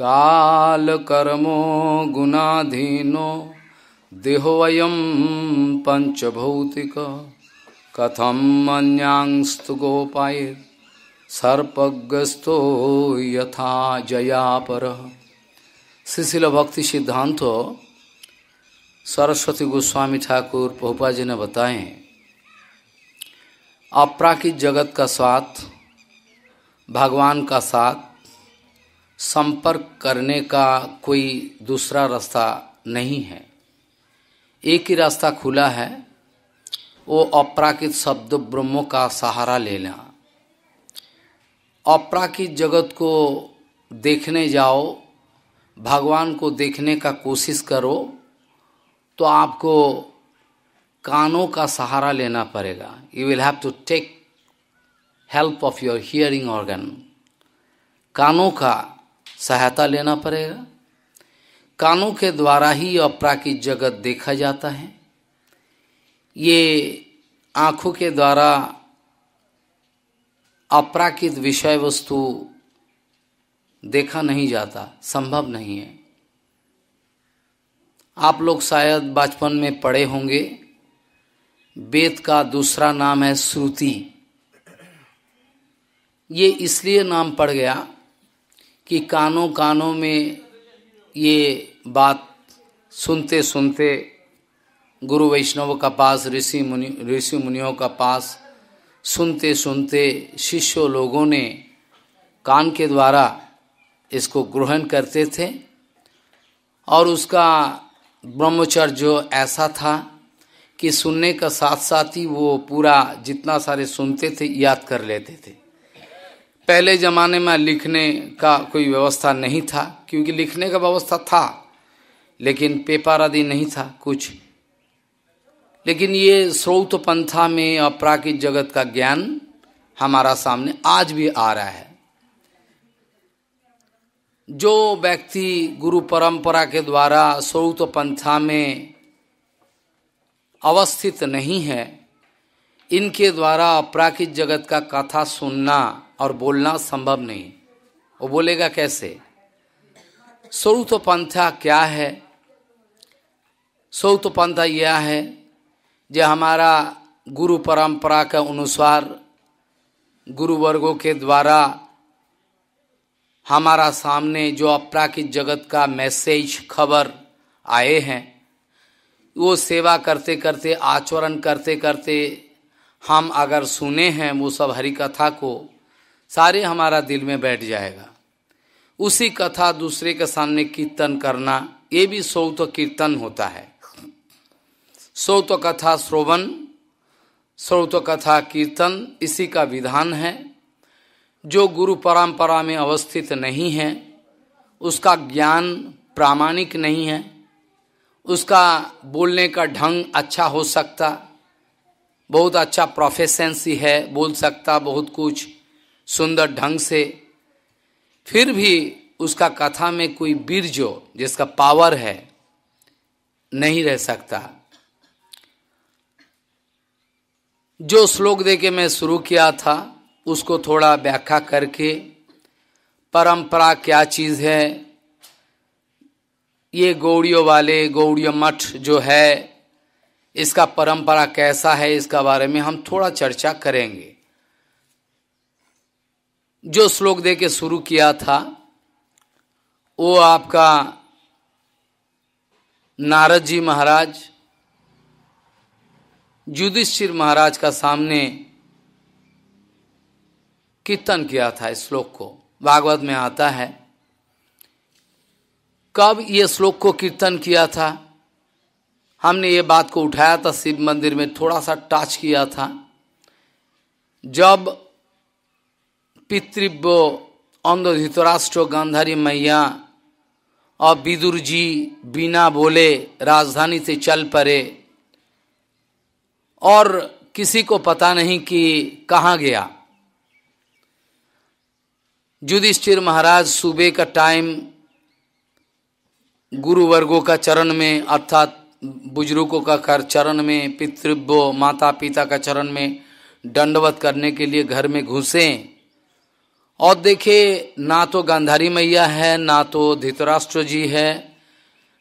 काल कर्मो गुणाधीनो देहोयम पंचभौतिक कथम अन्यांस्तु गोपाय सर्पग्रस्तो यथा जया पर शिशिल भक्ति सिद्धांत सरस्वती गोस्वामी ठाकुर पहुपा जी ने बताए अप्राकृत जगत का साथ भगवान का साथ संपर्क करने का कोई दूसरा रास्ता नहीं है एक ही रास्ता खुला है वो अपराकृत शब्द ब्रह्मों का सहारा लेना अपराकित जगत को देखने जाओ भगवान को देखने का कोशिश करो तो आपको कानों का सहारा लेना पड़ेगा you will have to take help of your hearing organ कानों का सहायता लेना पड़ेगा कानों के द्वारा ही अपराकित जगत देखा जाता है ये आँखों के द्वारा अपराकित विषय वस्तु देखा नहीं जाता संभव नहीं है आप लोग शायद बचपन में पढ़े होंगे वेद का दूसरा नाम है श्रुति ये इसलिए नाम पड़ गया कि कानों कानों में ये बात सुनते सुनते गुरु वैष्णव का पास ऋषि मुनि ऋषि मुनियों का पास सुनते सुनते शिष्य लोगों ने कान के द्वारा इसको ग्रहण करते थे और उसका ब्रह्मचर्य ऐसा था कि सुनने का साथ साथ ही वो पूरा जितना सारे सुनते थे याद कर लेते थे पहले जमाने में लिखने का कोई व्यवस्था नहीं था क्योंकि लिखने का व्यवस्था था लेकिन पेपर आदि नहीं था कुछ लेकिन ये स्रोत पंथा में अपराकृत जगत का ज्ञान हमारा सामने आज भी आ रहा है जो व्यक्ति गुरु परंपरा के द्वारा स्रोत पंथा में अवस्थित नहीं है इनके द्वारा अपराकृत जगत का कथा सुनना और बोलना संभव नहीं वो बोलेगा कैसे तो पंथा क्या है स्वरूत पंथा यह है जो हमारा गुरु परंपरा के अनुसार गुरु वर्गों के द्वारा हमारा सामने जो अपराकित जगत का मैसेज खबर आए हैं वो सेवा करते करते आचरण करते करते हम अगर सुने हैं वो सब हरि कथा को सारे हमारा दिल में बैठ जाएगा उसी कथा दूसरे के सामने कीर्तन करना ये भी सौत कीर्तन होता है सौत कथा श्रोवण सौत कथा कीर्तन इसी का विधान है जो गुरु परंपरा में अवस्थित नहीं है उसका ज्ञान प्रामाणिक नहीं है उसका बोलने का ढंग अच्छा हो सकता बहुत अच्छा प्रोफेशनसी है बोल सकता बहुत कुछ सुंदर ढंग से फिर भी उसका कथा में कोई वीर जो जिसका पावर है नहीं रह सकता जो श्लोक देके मैं शुरू किया था उसको थोड़ा व्याख्या करके परंपरा क्या चीज़ है ये गौड़ियों वाले गौड़ियों मठ जो है इसका परंपरा कैसा है इसका बारे में हम थोड़ा चर्चा करेंगे जो श्लोक दे के शुरू किया था वो आपका नारद जी महाराज युधिष्ठिर महाराज का सामने कीर्तन किया था इस श्लोक को भागवत में आता है कब ये श्लोक को कीर्तन किया था हमने ये बात को उठाया था शिव मंदिर में थोड़ा सा टच किया था जब पितृव्य अंध गांधारी मैया और विदुर जी बिना बोले राजधानी से चल पड़े और किसी को पता नहीं कि कहाँ गया युधिष्ठिर महाराज सुबह का टाइम गुरु वर्गों का चरण में अर्थात बुजुर्गों का कर चरण में पितृव्यो माता पिता का चरण में दंडवत करने के लिए घर में घुसे और देखे ना तो गांधारी मैया है ना तो धृतराष्ट्र जी है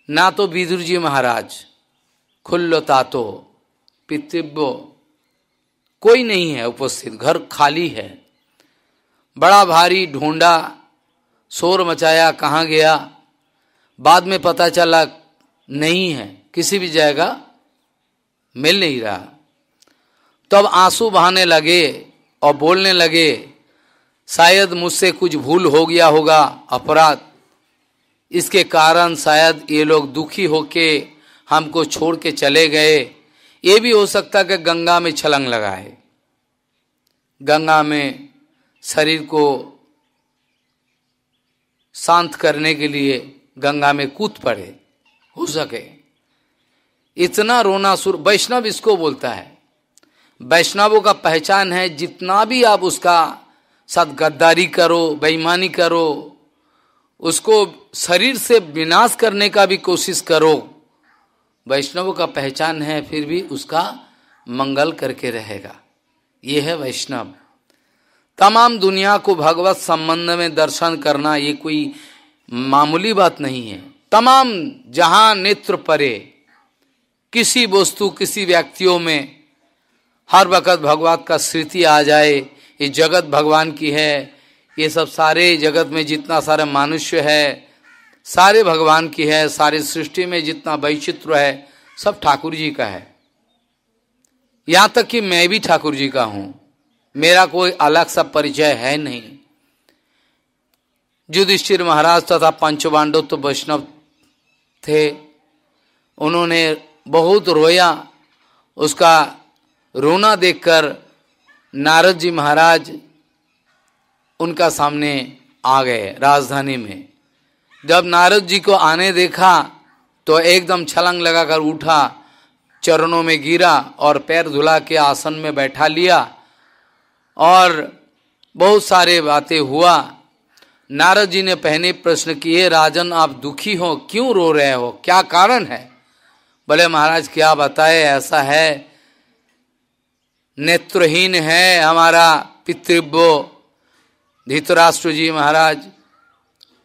ना तो बिदुर जी महाराज खुल्लो तातो पितृव्य कोई नहीं है उपस्थित घर खाली है बड़ा भारी ढूंढा शोर मचाया कहाँ गया बाद में पता चला नहीं है किसी भी जगह मिल नहीं रहा तब आंसू बहाने लगे और बोलने लगे शायद मुझसे कुछ भूल हो गया होगा अपराध इसके कारण शायद ये लोग दुखी होके हमको छोड़ के चले गए ये भी हो सकता कि गंगा में छलंग लगाए गंगा में शरीर को शांत करने के लिए गंगा में कूद पड़े हो सके इतना रोना सुर वैष्णव इसको बोलता है वैष्णवों का पहचान है जितना भी आप उसका साथ गद्दारी करो बेईमानी करो उसको शरीर से विनाश करने का भी कोशिश करो वैष्णव का पहचान है फिर भी उसका मंगल करके रहेगा ये है वैष्णव तमाम दुनिया को भगवत संबंध में दर्शन करना ये कोई मामूली बात नहीं है तमाम जहां नेत्र परे किसी वस्तु किसी व्यक्तियों में हर वक्त भगवत का स्मृति आ जाए ये जगत भगवान की है ये सब सारे जगत में जितना सारा मनुष्य है सारे भगवान की है सारे सृष्टि में जितना वैचित्र है सब ठाकुर जी का है यहाँ तक कि मैं भी ठाकुर जी का हूँ मेरा कोई अलग सा परिचय है नहीं युधिष्ठिर महाराज तथा पंचपांडव तो वैष्णव थे उन्होंने बहुत रोया उसका रोना देखकर नारद जी महाराज उनका सामने आ गए राजधानी में जब नारद जी को आने देखा तो एकदम छलंग लगाकर उठा चरणों में गिरा और पैर धुला के आसन में बैठा लिया और बहुत सारे बातें हुआ नारद जी ने पहले प्रश्न किए राजन आप दुखी हो क्यों रो रहे हो क्या कारण है बोले महाराज क्या बताए ऐसा है नेत्रहीन है हमारा पितृव्यो धृतराष्ट्र जी महाराज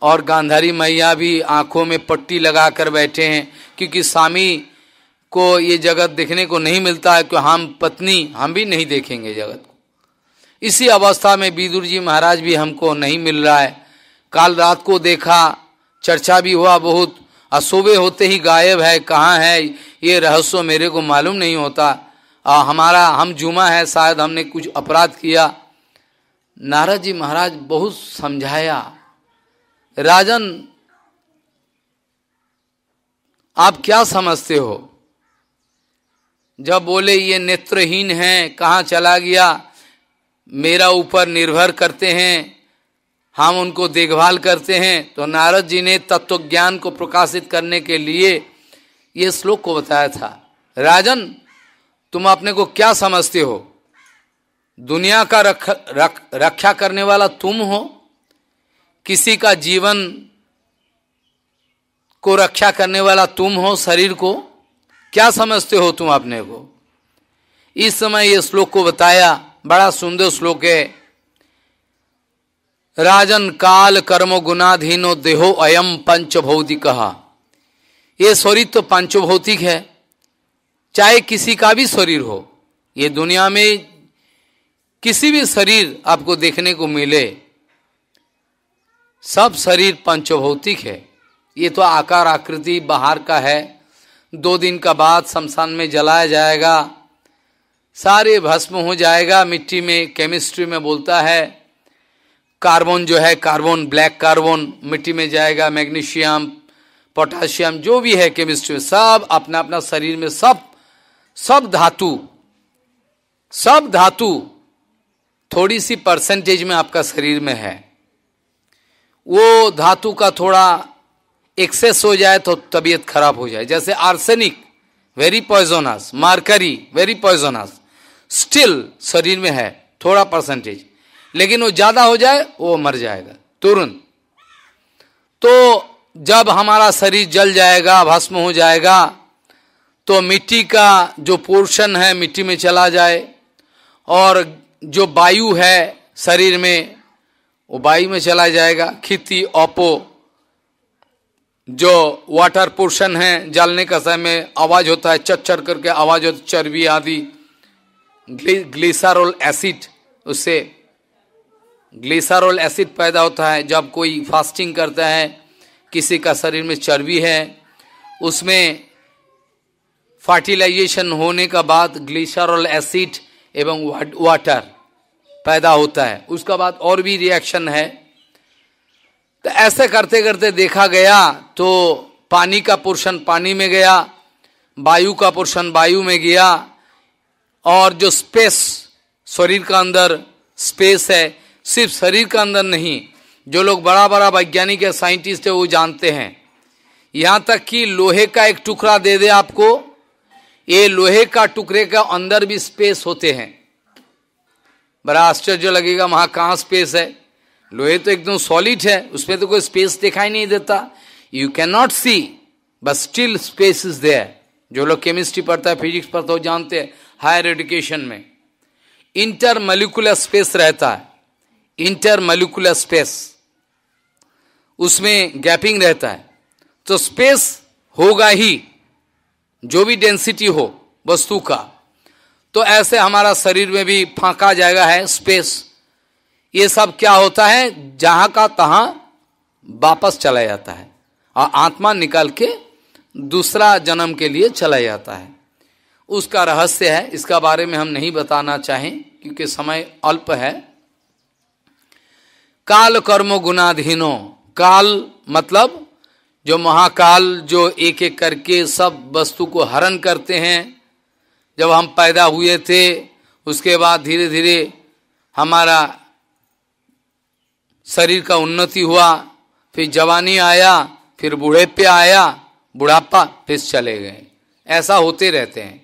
और गांधारी मैया भी आंखों में पट्टी लगा कर बैठे हैं क्योंकि स्वामी को ये जगत देखने को नहीं मिलता है क्यों हम पत्नी हम भी नहीं देखेंगे जगत को इसी अवस्था में बीदुर जी महाराज भी हमको नहीं मिल रहा है काल रात को देखा चर्चा भी हुआ बहुत असोबे होते ही गायब है कहाँ है ये रहस्य मेरे को मालूम नहीं होता आ, हमारा हम जुमा है शायद हमने कुछ अपराध किया नारद जी महाराज बहुत समझाया राजन आप क्या समझते हो जब बोले ये नेत्रहीन है कहाँ चला गया मेरा ऊपर निर्भर करते हैं हम उनको देखभाल करते हैं तो नारद जी ने तत्व ज्ञान को प्रकाशित करने के लिए ये श्लोक को बताया था राजन तुम अपने को क्या समझते हो दुनिया का रख, रख, रक्षा करने वाला तुम हो किसी का जीवन को रक्षा करने वाला तुम हो शरीर को क्या समझते हो तुम अपने को इस समय ये श्लोक को बताया बड़ा सुंदर श्लोक है राजन काल कर्म गुणाधीनो देहो अयम पंचभौतिक ये शरीर तो पंचभौतिक है चाहे किसी का भी शरीर हो ये दुनिया में किसी भी शरीर आपको देखने को मिले सब शरीर पंचभौतिक है ये तो आकार आकृति बाहर का है दो दिन का बाद शमशान में जलाया जाएगा सारे भस्म हो जाएगा मिट्टी में केमिस्ट्री में बोलता है कार्बन जो है कार्बन ब्लैक कार्बन मिट्टी में जाएगा मैग्नीशियम पोटासियम जो भी है केमिस्ट्री में सब अपना अपना शरीर में सब सब धातु सब धातु थोड़ी सी परसेंटेज में आपका शरीर में है वो धातु का थोड़ा एक्सेस हो जाए तो तबीयत खराब हो जाए जैसे arsenic very poisonous mercury very poisonous still शरीर में है थोड़ा परसेंटेज लेकिन वो ज्यादा हो जाए वो मर जाएगा तुरंत तो जब हमारा शरीर जल जाएगा भस्म हो जाएगा तो मिट्टी का जो पोर्शन है मिट्टी में चला जाए और जो वायु है शरीर में वो वायु में चला जाएगा खिति ओपो जो वाटर पोर्शन है जलने का समय में आवाज होता है चच्चर करके आवाज होती चर्बी आदि ग्लिसारोल एसिड उससे ग्लिसारोल एसिड पैदा होता है जब कोई फास्टिंग करता है किसी का शरीर में चर्बी है उसमें फर्टिलाइजेशन होने का बाद ग्लिसरल एसिड एवं वाटर पैदा होता है उसका बाद और भी रिएक्शन है तो ऐसे करते करते देखा गया तो पानी का पोर्शन पानी में गया वायु का पोर्शन वायु में गया और जो स्पेस शरीर का अंदर स्पेस है सिर्फ शरीर का अंदर नहीं जो लोग बड़ा बड़ा वैज्ञानिक या साइंटिस्ट है वो जानते हैं यहाँ तक कि लोहे का एक टुकड़ा दे दे आपको ये लोहे का टुकड़े का अंदर भी स्पेस होते हैं बड़ा आश्चर्य लगेगा वहां कहां स्पेस है लोहे तो एकदम सॉलिड है उसमें तो कोई स्पेस दिखाई नहीं देता you can not see but still space is there जो लोग केमिस्ट्री पढ़ता है फिजिक्स पढ़ता है जानते हैं हायर एडुकेशन में इंटर मलिकुलर स्पेस रहता है इंटर मलिकुलर स्पेस उसमें गैपिंग रहता है तो स्पेस होगा ही जो भी डेंसिटी हो वस्तु का तो ऐसे हमारा शरीर में भी फांका जाएगा है स्पेस ये सब क्या होता है जहां का तहां वापस चला जाता है और आत्मा निकल के दूसरा जन्म के लिए चला जाता है उसका रहस्य है इसका बारे में हम नहीं बताना चाहें क्योंकि समय अल्प है काल कर्म गुणाधीनो काल मतलब जो महाकाल जो एक एक करके सब वस्तु को हरण करते हैं जब हम पैदा हुए थे उसके बाद धीरे धीरे हमारा शरीर का उन्नति हुआ फिर जवानी आया फिर बूढ़े पे आया बुढ़ापा फिर चले गए ऐसा होते रहते हैं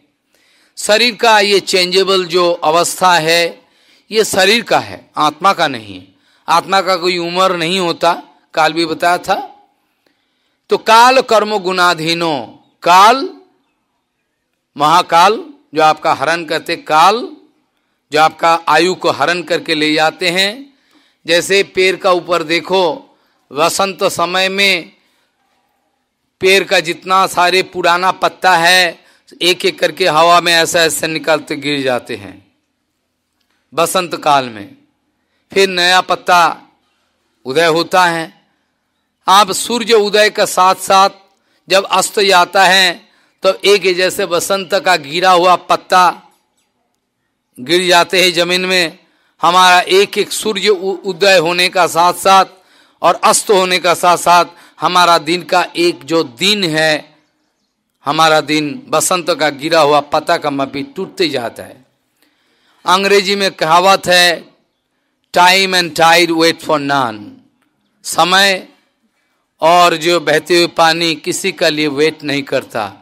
शरीर का ये चेंजेबल जो अवस्था है ये शरीर का है आत्मा का नहीं आत्मा का कोई उम्र नहीं होता काल भी बताया था तो काल कर्म गुणाधीनो काल महाकाल जो आपका हरण करते काल जो आपका आयु को हरण करके ले जाते हैं जैसे पेड़ का ऊपर देखो वसंत समय में पेड़ का जितना सारे पुराना पत्ता है एक एक करके हवा में ऐसा ऐसे निकलते गिर जाते हैं बसंत काल में फिर नया पत्ता उदय होता है आप सूर्य उदय के साथ साथ जब अस्त जाता है तो एक जैसे बसंत का गिरा हुआ पत्ता गिर जाते हैं जमीन में हमारा एक एक सूर्य उदय होने का साथ साथ और अस्त होने का साथ साथ हमारा दिन का एक जो दिन है हमारा दिन बसंत का गिरा हुआ पता का मपी टूटते जाता है अंग्रेजी में कहावत है time and tide wait for none समय और जो बहते हुए पानी किसी का लिए वेट नहीं करता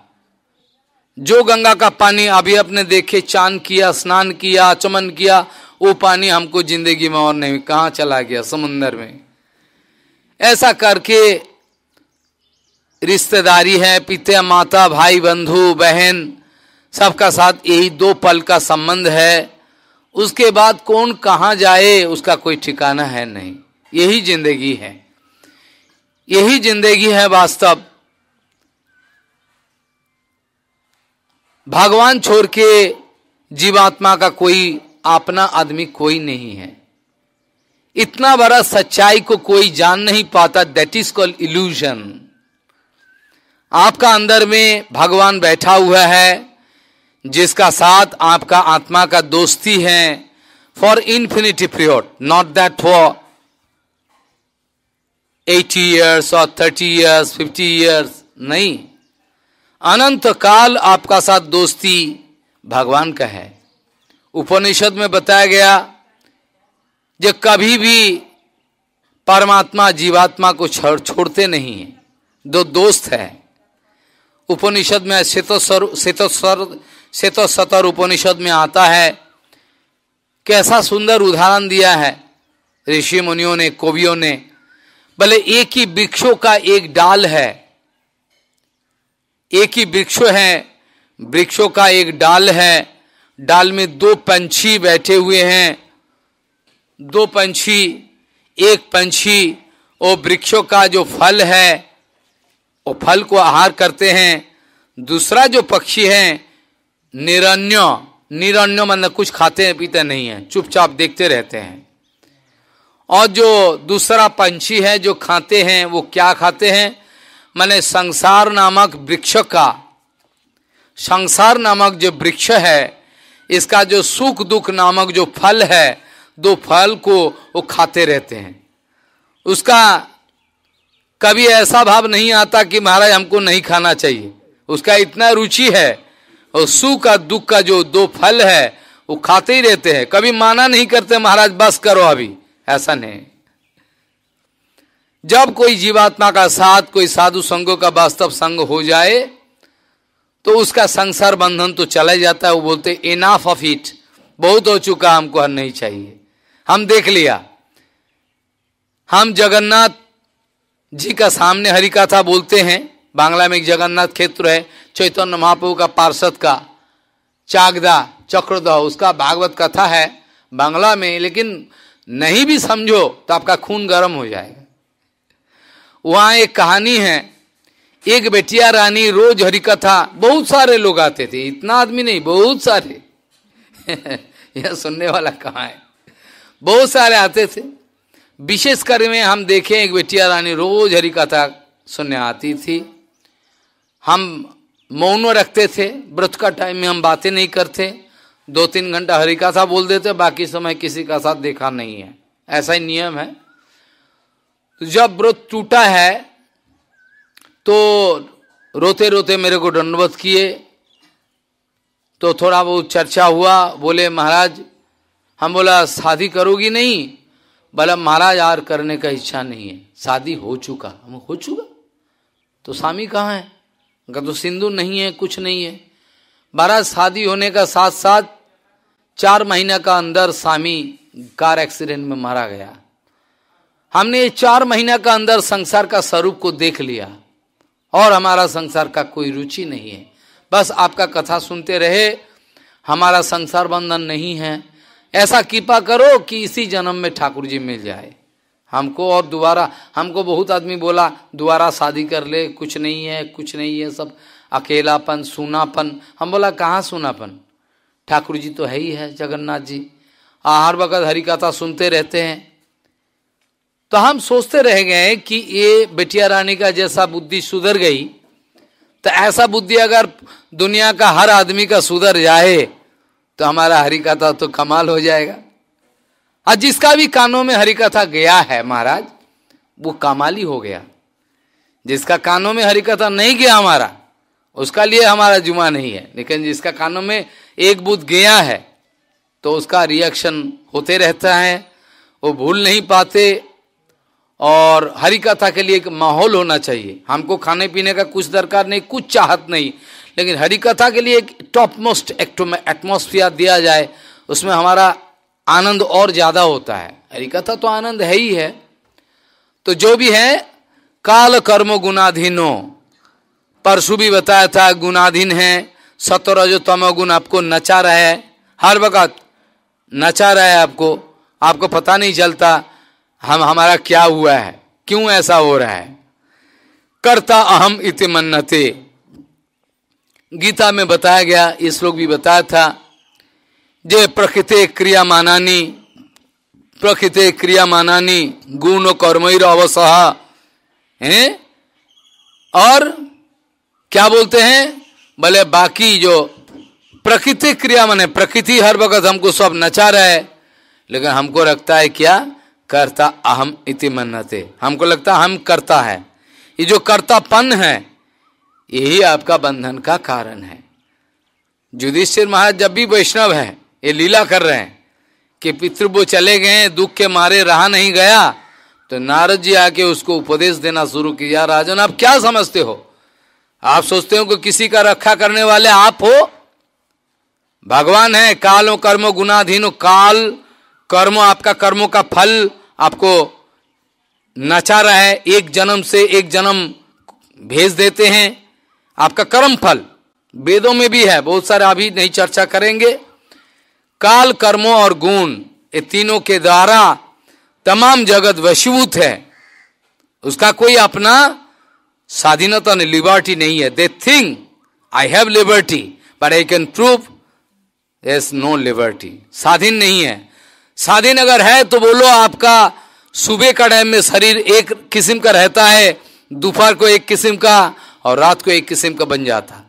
जो गंगा का पानी अभी अपने देखे चांद किया स्नान किया चमन किया वो पानी हमको जिंदगी में और नहीं कहाँ चला गया समुन्दर में ऐसा करके रिश्तेदारी है पिता माता भाई बंधु बहन सबका साथ यही दो पल का संबंध है उसके बाद कौन कहाँ जाए उसका कोई ठिकाना है नहीं यही जिंदगी है यही जिंदगी है वास्तव भगवान छोड़ के जीवात्मा का कोई अपना आदमी कोई नहीं है इतना बड़ा सच्चाई को कोई जान नहीं पाता दैट इज कॉल्ड इल्यूजन आपका अंदर में भगवान बैठा हुआ है जिसका साथ आपका आत्मा का दोस्ती है for infinity period not that for eighty years और थर्टी ईयर्स फिफ्टी ईयर्स नहीं अनंत काल आपका साथ दोस्ती भगवान का है उपनिषद में बताया गया जो कभी भी परमात्मा जीवात्मा को छोड़ छोड़ते नहीं है दो दोस्त है उपनिषद में श्वेतोस्वर श्वेतोस्वर श्वेतोस्तर उपनिषद में आता है कैसा सुंदर उदाहरण दिया है ऋषि मुनियों ने कवियों ने भले एक ही वृक्षों का एक डाल है एक ही वृक्ष है वृक्षों का एक डाल है डाल में दो पंछी बैठे हुए हैं दो पंछी एक पंछी वो वृक्षों का जो फल है वो फल को आहार करते हैं दूसरा जो पक्षी है निरण्यो निरण्यो मतलब कुछ खाते हैं पीते नहीं है चुपचाप देखते रहते हैं और जो दूसरा पंछी है जो खाते हैं वो क्या खाते हैं मैंने संसार नामक वृक्ष का संसार नामक जो वृक्ष है इसका जो सुख दुख नामक जो फल है दो फल को वो खाते रहते हैं उसका कभी ऐसा भाव नहीं आता कि महाराज हमको नहीं खाना चाहिए उसका इतना रुचि है और सुख और दुख का जो दो फल है वो खाते ही रहते हैं कभी माना नहीं करते महाराज बस करो अभी ऐसा नहीं जब कोई जीवात्मा का साथ कोई साधु संघों का वास्तव संग हो जाए तो उसका संसार बंधन तो चला जाता है वो बोलते इनाफ ऑफ इट बहुत हो चुका हमको हर नहीं चाहिए हम देख लिया हम जगन्नाथ जी का सामने हरि कथा बोलते हैं बांग्ला में एक जगन्नाथ क्षेत्र है चैतन्य महाप्रभु का पार्षद का चागदा चक्रदह उसका भागवत कथा है बांग्ला में लेकिन नहीं भी समझो तो आपका खून गर्म हो जाएगा वहां एक कहानी है एक बेटिया रानी रोज हरिकथा बहुत सारे लोग आते थे इतना आदमी नहीं बहुत सारे यह सुनने वाला कहा है बहुत सारे आते थे विशेषकर में हम देखें एक बेटिया रानी रोज हरिकथा सुनने आती थी हम मौन रखते थे व्रत का टाइम में हम बातें नहीं करते दो तीन घंटा हरि कथा बोल देते बाकी समय किसी का साथ देखा नहीं है ऐसा ही नियम है तो जब व्रत टूटा है तो रोते रोते मेरे को दंडवत किए तो थोड़ा बहुत चर्चा हुआ बोले महाराज हम बोला शादी करोगी नहीं बोला महाराज यार करने का इच्छा नहीं है शादी हो चुका हम हो चुका तो स्वामी कहाँ है उनका तो सिंधु नहीं है कुछ नहीं है महाराज शादी होने का साथ साथ चार महीने का अंदर स्वामी कार एक्सीडेंट में मारा गया हमने ये चार महीने का अंदर संसार का स्वरूप को देख लिया और हमारा संसार का कोई रुचि नहीं है बस आपका कथा सुनते रहे हमारा संसार बंधन नहीं है ऐसा कृपा करो कि इसी जन्म में ठाकुर जी मिल जाए हमको और दोबारा हमको बहुत आदमी बोला दोबारा शादी कर ले कुछ नहीं है कुछ नहीं है सब अकेलापन सुनापन हम बोला कहाँ सुनापन ठाकुर जी तो है ही है जगन्नाथ जी हर वक्त हरिकथा कथा सुनते रहते हैं तो हम सोचते रह गए कि ये बेटिया रानी का जैसा बुद्धि सुधर गई तो ऐसा बुद्धि अगर दुनिया का हर आदमी का सुधर जाए तो हमारा हरिकथा कथा तो कमाल हो जाएगा और जिसका भी कानों में हरिकथा कथा गया है महाराज वो कमाल ही हो गया जिसका कानों में हरिकथा कथा नहीं गया हमारा उसका लिए हमारा जुमा नहीं है लेकिन जिसका कानों में एक बुद्ध गया है तो उसका रिएक्शन होते रहता है वो भूल नहीं पाते और हरि कथा के लिए एक माहौल होना चाहिए हमको खाने पीने का कुछ दरकार नहीं कुछ चाहत नहीं लेकिन हरि कथा के लिए एक टॉप मोस्ट एटमोसफियर दिया जाए उसमें हमारा आनंद और ज़्यादा होता है हरि कथा तो आनंद है ही है तो जो भी है काल कर्म गुनाधीनों परशु भी बताया था गुणाधीन है सतरज तमोगुण आपको नचा रहा है हर वक्त नचा रहा है आपको आपको पता नहीं चलता हम हमारा क्या हुआ है क्यों ऐसा हो रहा है करता अहम इति मन्नते गीता में बताया गया इस श्लोक भी बताया था जे प्रकृति क्रिया मानानी प्रकृति क्रिया मानानी गुण कर्मयर अवसहा है और क्या बोलते हैं भले बाकी जो प्रकृति क्रिया माने प्रकृति हर वक्त हमको सब नचा रहा है लेकिन हमको लगता है क्या करता अहम इति मन्नते हमको लगता हम करता है ये जो कर्तापन है यही आपका बंधन का कारण है युधिष्ठिर महाराज जब भी वैष्णव है ये लीला कर रहे हैं कि पितृ वो चले गए दुख के मारे रहा नहीं गया तो नारद जी आके उसको उपदेश देना शुरू किया राजन आप क्या समझते हो आप सोचते हो कि किसी का रक्षा करने वाले आप हो भगवान है कालो कर्मो गुनाधीनो काल कर्म आपका कर्मों का फल आपको नचा रहा है एक जन्म से एक जन्म भेज देते हैं आपका कर्म फल वेदों में भी है बहुत सारे अभी नहीं चर्चा करेंगे काल कर्मों और गुण ये तीनों के द्वारा तमाम जगत वशीभूत है उसका कोई अपना स्वाधीनता ने लिबर्टी नहीं है they think I have liberty but I can prove as no liberty स्वाधीन नहीं है स्वाधीन अगर है तो बोलो आपका सुबह का टाइम में शरीर एक किस्म का रहता है दोपहर को एक किस्म का और रात को एक किस्म का बन जाता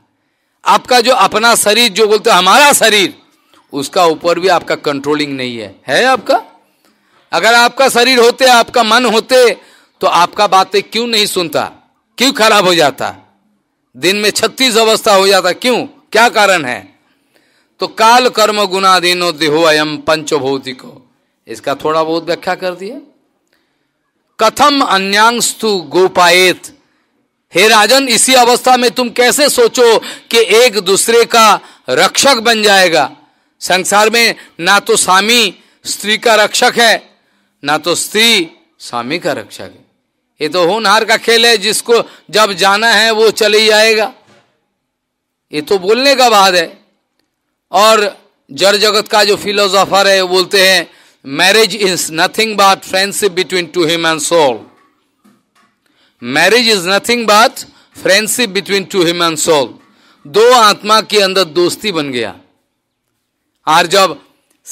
आपका जो अपना शरीर जो बोलते हमारा शरीर उसका ऊपर भी आपका कंट्रोलिंग नहीं है है आपका अगर आपका शरीर होते आपका मन होते तो आपका बातें क्यों नहीं सुनता क्यों खराब हो जाता दिन में छत्तीस अवस्था हो जाता क्यों क्या कारण है तो काल कर्म गुणाधीनो देहो अयम पंचभौतिको इसका थोड़ा बहुत व्याख्या कर दिया कथम अन्यांगस्तु गोपायत हे राजन इसी अवस्था में तुम कैसे सोचो कि एक दूसरे का रक्षक बन जाएगा संसार में ना तो स्वामी स्त्री का रक्षक है ना तो स्त्री स्वामी का रक्षक है ये तो होनहार का खेल है जिसको जब जाना है वो चले ही आएगा ये तो बोलने का बात है और जड़ जगत का जो फिलोसोफर है वो बोलते हैं marriage is nothing but friendship between two and soul marriage is nothing but friendship between two human soul दो आत्मा के अंदर दोस्ती बन गया और जब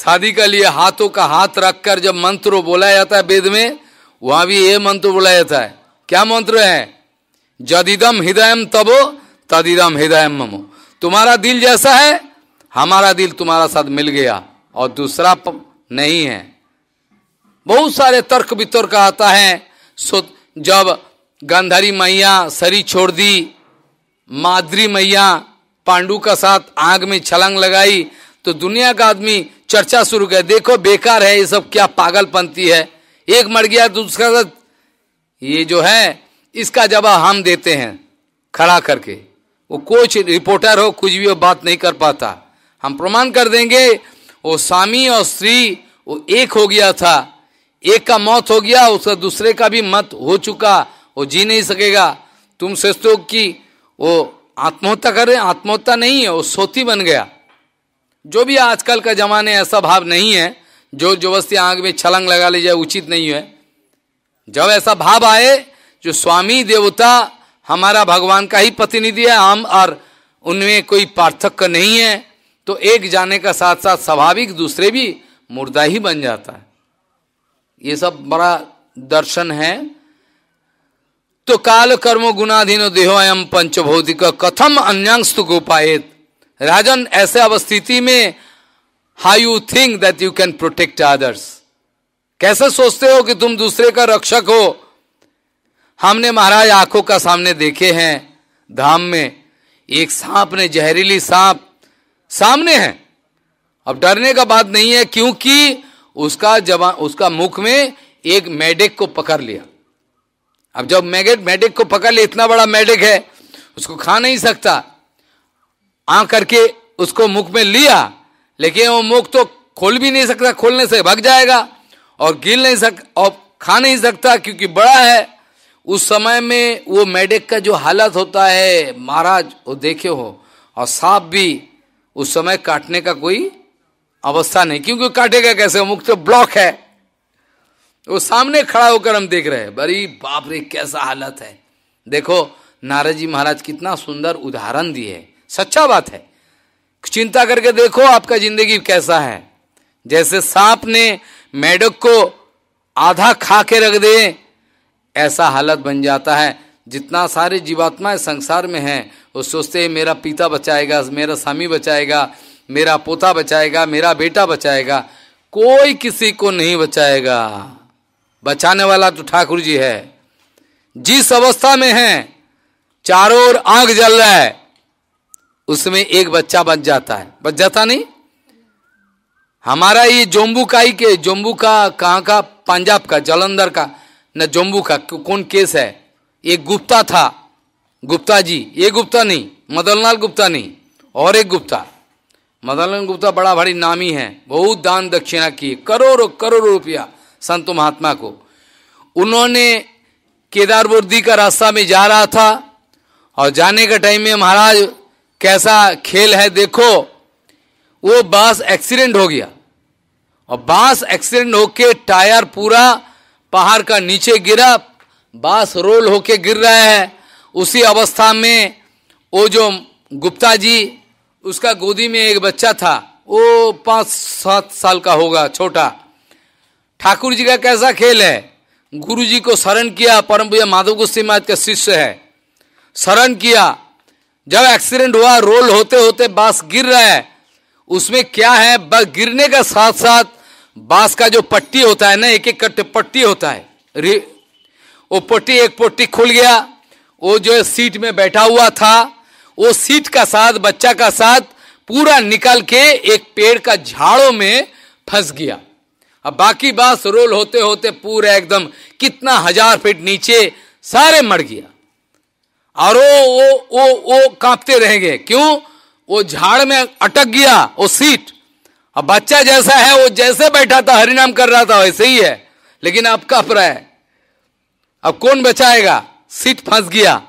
शादी के लिए हाथों का हाथ रखकर जब मंत्र बोला जाता है वेद में वहां भी ये मंत्र बोला जाता है क्या मंत्र है जदिदम हृदय तबो तदिदम हृदय ममो तुम्हारा दिल जैसा है हमारा दिल तुम्हारा साथ मिल गया और दूसरा नहीं है बहुत सारे तर्क वितर्क आता है सो जब गंधरी मैया सरी छोड़ दी माद्री मैया पांडु का साथ आग में छलांग लगाई तो दुनिया का आदमी चर्चा शुरू कर देखो बेकार है ये सब क्या पागलपंती है एक मर गया तो उसका ये जो है इसका जवाब हम देते हैं खड़ा करके वो कोच रिपोर्टर हो कुछ भी वो बात नहीं कर पाता हम प्रमाण कर देंगे वो स्वामी और स्त्री वो एक हो गया था एक का मौत हो गया उसका दूसरे का भी मत हो चुका वो जी नहीं सकेगा तुम सोचते हो कि वो आत्महत्या कर रहे आत्महत्या नहीं है वो सोती बन गया जो भी आजकल का जमाने ऐसा भाव नहीं है जो जबरस्ती आग में छलंग लगा ले जाए उचित नहीं है जब ऐसा भाव आए जो स्वामी देवता हमारा भगवान का ही प्रतिनिधि है हम और उनमें कोई पार्थक्य नहीं है तो एक जाने का साथ साथ स्वाभाविक दूसरे भी मुर्दा ही बन जाता है ये सब बड़ा दर्शन है तो काल कर्म गुणाधीनो देहो एम पंचभौतिक कथम अन्यांश गोपायत राजन ऐसे अवस्थिति में how you think that you can protect others कैसे सोचते हो कि तुम दूसरे का रक्षक हो हमने महाराज आंखों का सामने देखे हैं धाम में एक सांप ने जहरीली सांप सामने है अब डरने का बात नहीं है क्योंकि उसका जवा उसका मुख में एक मेडिक को पकड़ लिया अब जब मैगेट मेडिक को पकड़ लिया इतना बड़ा मेडिक है उसको खा नहीं सकता आ करके उसको मुख में लिया लेकिन वो मुख तो खोल भी नहीं सकता खोलने से भग जाएगा और गिर नहीं सक और खा नहीं सकता क्योंकि बड़ा है उस समय में वो मेडिक का जो हालत होता है महाराज वो देखे हो और सांप भी उस समय काटने का कोई अवस्था नहीं क्योंकि काटेगा कैसे मुख तो ब्लॉक है वो सामने खड़ा होकर हम देख रहे हैं बरी बाप रे कैसा हालत है देखो नाराजी महाराज कितना सुंदर उदाहरण दिए सच्चा बात है चिंता करके देखो आपका जिंदगी कैसा है जैसे सांप ने मेढक को आधा खा के रख दे ऐसा हालत बन जाता है जितना सारे जीवात्माएं संसार में हैं वो सोचते हैं मेरा पिता बचाएगा मेरा स्वामी बचाएगा मेरा पोता बचाएगा मेरा बेटा बचाएगा कोई किसी को नहीं बचाएगा बचाने वाला तो ठाकुर जी है जिस अवस्था में है चारों ओर आग जल रहा है उसमें एक बच्चा बच जाता है बच जाता नहीं हमारा ये ही के जोम्बू का कहाँ का पंजाब का जलंधर का न जोम्बू का कौन केस है एक गुप्ता था गुप्ता जी ये गुप्ता नहीं मदनलाल गुप्ता नहीं और एक गुप्ता मदनलाल गुप्ता बड़ा भारी नामी है बहुत दान दक्षिणा की करोड़ों करोड़ों रुपया संत महात्मा को उन्होंने केदारबुर्दी का रास्ता में जा रहा था और जाने के टाइम में महाराज कैसा खेल है देखो वो बस एक्सीडेंट हो गया और बांस एक्सीडेंट होके टायर पूरा पहाड़ का नीचे गिरा बांस रोल होके गिर रहा है उसी अवस्था में वो जो गुप्ता जी उसका गोदी में एक बच्चा था वो पांच सात साल का होगा छोटा ठाकुर जी का कैसा खेल है गुरु जी को शरण किया परम पूजा माधव गोस्वी महाराज का शिष्य है शरण किया जब एक्सीडेंट हुआ रोल होते होते बांस गिर रहा है उसमें क्या है गिरने का साथ साथ बांस का जो पट्टी होता है ना एक एक पट्टी होता है वो पट्टी एक पट्टी खुल गया वो जो सीट में बैठा हुआ था वो सीट का साथ बच्चा का साथ पूरा निकल के एक पेड़ का झाड़ों में फंस गया अब बाकी बांस रोल होते होते पूरा एकदम कितना हजार फीट नीचे सारे मर गया और वो वो वो कांपते रहेंगे क्यों वो झाड़ में अटक गया वो सीट अब बच्चा जैसा है वो जैसे बैठा था हरिनाम कर रहा था वैसे ही है लेकिन अब कांप रहा है अब कौन बचाएगा सीट फंस गया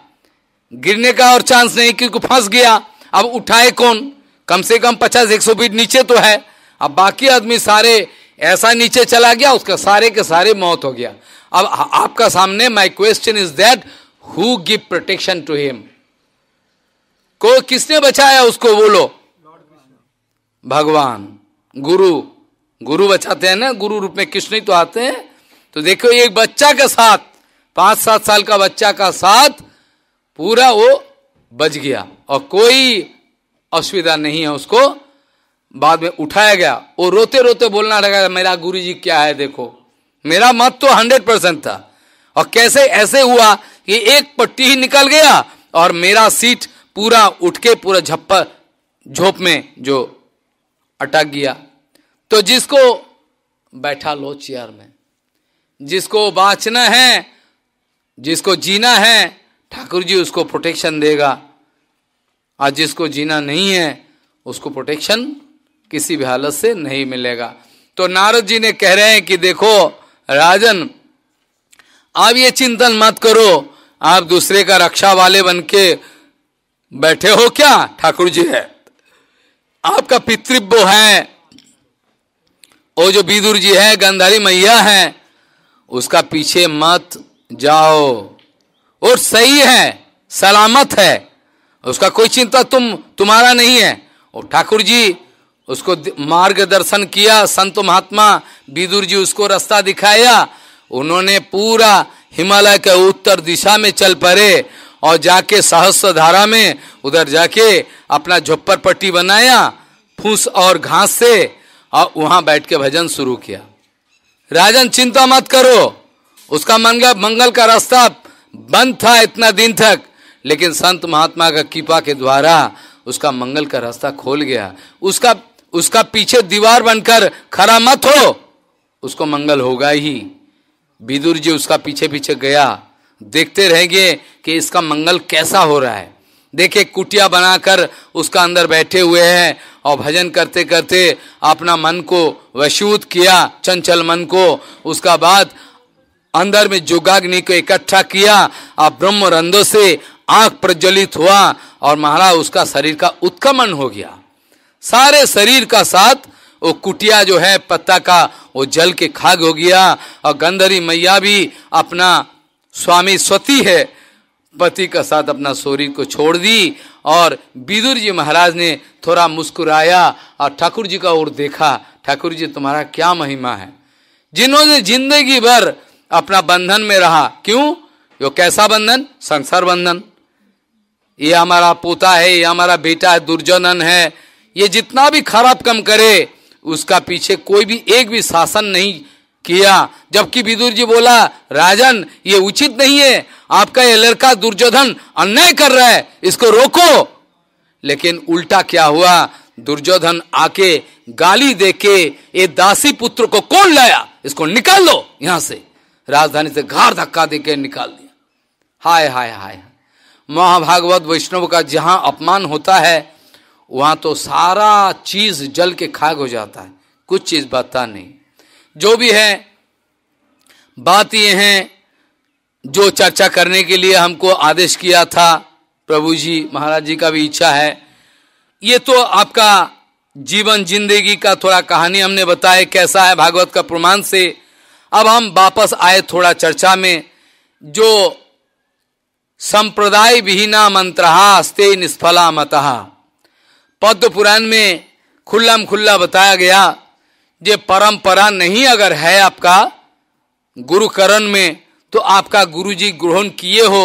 गिरने का और चांस नहीं क्योंकि फंस गया अब उठाए कौन कम से कम पचास एक सौ फीट नीचे तो है अब बाकी आदमी सारे ऐसा नीचे चला गया उसका सारे के सारे मौत हो गया अब आपका सामने my question is that who give protection to him को किसने बचाया उसको बोलो भगवान गुरु गुरु बचाते हैं ना गुरु रूप में कृष्ण ही तो आते हैं तो देखो एक बच्चा के साथ पांच सात साल का बच्चा का साथ पूरा वो बच गया और कोई असुविधा नहीं है उसको बाद में उठाया गया वो रोते रोते बोलना लगा मेरा गुरु जी क्या है देखो मेरा मत तो हंड्रेड परसेंट था और कैसे ऐसे हुआ ये एक पट्टी ही निकल गया और मेरा सीट पूरा उठ के पूरा झप्पर झोप में जो अटक गया तो जिसको बैठा लो चेयर में जिसको बांचना है जिसको जीना है ठाकुर जी उसको प्रोटेक्शन देगा और जिसको जीना नहीं है उसको प्रोटेक्शन किसी भी हालत से नहीं मिलेगा तो नारद जी ने कह रहे हैं कि देखो राजन आप ये चिंतन मत करो आप दूसरे का रक्षा वाले बन के बैठे हो क्या ठाकुर जी है आपका पितृव्य है वो जो बीदुर जी है गंधारी मैया है उसका पीछे मत जाओ और सही है सलामत है उसका कोई चिंता तुम तुम्हारा नहीं है और ठाकुर जी उसको मार्गदर्शन किया संत महात्मा बीदुर जी उसको रास्ता दिखाया उन्होंने पूरा हिमालय के उत्तर दिशा में चल पड़े और जाके सहस्र धारा में उधर जाके अपना झोपर पट्टी बनाया फूस और घास से और वहां बैठ के भजन शुरू किया राजन चिंता मत करो उसका मंगल मंगल का रास्ता बंद था इतना दिन तक लेकिन संत महात्मा का कृपा के द्वारा उसका मंगल का रास्ता खोल गया उसका उसका पीछे दीवार बनकर खड़ा मत हो उसको मंगल होगा ही विदुर जी उसका पीछे पीछे गया देखते रहेंगे कि इसका मंगल कैसा हो रहा है देखे कुटिया बनाकर उसका अंदर बैठे हुए हैं और भजन करते करते अपना मन को वशूत किया चंचल मन को उसका बाद अंदर में जोगाग्नि को इकट्ठा किया और ब्रह्म रंधो से आंख प्रज्वलित हुआ और महाराज उसका शरीर का उत्कमन हो गया सारे शरीर का साथ वो कुटिया जो है पत्ता का वो जल के खाग हो गया और गंधरी मैया भी अपना स्वामी स्वती है पति का साथ अपना शरीर को छोड़ दी और बिदुर जी महाराज ने थोड़ा मुस्कुराया और ठाकुर जी का ओर देखा ठाकुर जी तुम्हारा क्या महिमा है जिन्होंने जिंदगी भर अपना बंधन में रहा क्यों यो कैसा बंधन संसार बंधन ये हमारा पोता है ये हमारा बेटा है दुर्जनन है ये जितना भी खराब कम करे उसका पीछे कोई भी एक भी शासन नहीं किया जबकि विदुर जी बोला राजन ये उचित नहीं है आपका ये लड़का दुर्योधन अन्याय कर रहा है इसको रोको लेकिन उल्टा क्या हुआ दुर्योधन आके गाली दे के ये दासी पुत्र को कौन लाया इसको निकाल लो यहां से राजधानी से घर धक्का देके निकाल दिया हाय हाय हाय महाभागवत वैष्णव का जहां अपमान होता है वहां तो सारा चीज जल के खाक हो जाता है कुछ चीज बता नहीं जो भी है बात यह है जो चर्चा करने के लिए हमको आदेश किया था प्रभु जी महाराज जी का भी इच्छा है ये तो आपका जीवन जिंदगी का थोड़ा कहानी हमने बताया कैसा है भागवत का प्रमाण से अब हम वापस आए थोड़ा चर्चा में जो संप्रदाय विहीना मंत्रहा हस्ते निष्फला मतहा पद्म पुराण में में खुल्ला बताया गया ये परंपरा नहीं अगर है आपका गुरुकरण में तो आपका गुरु जी ग्रहण किए हो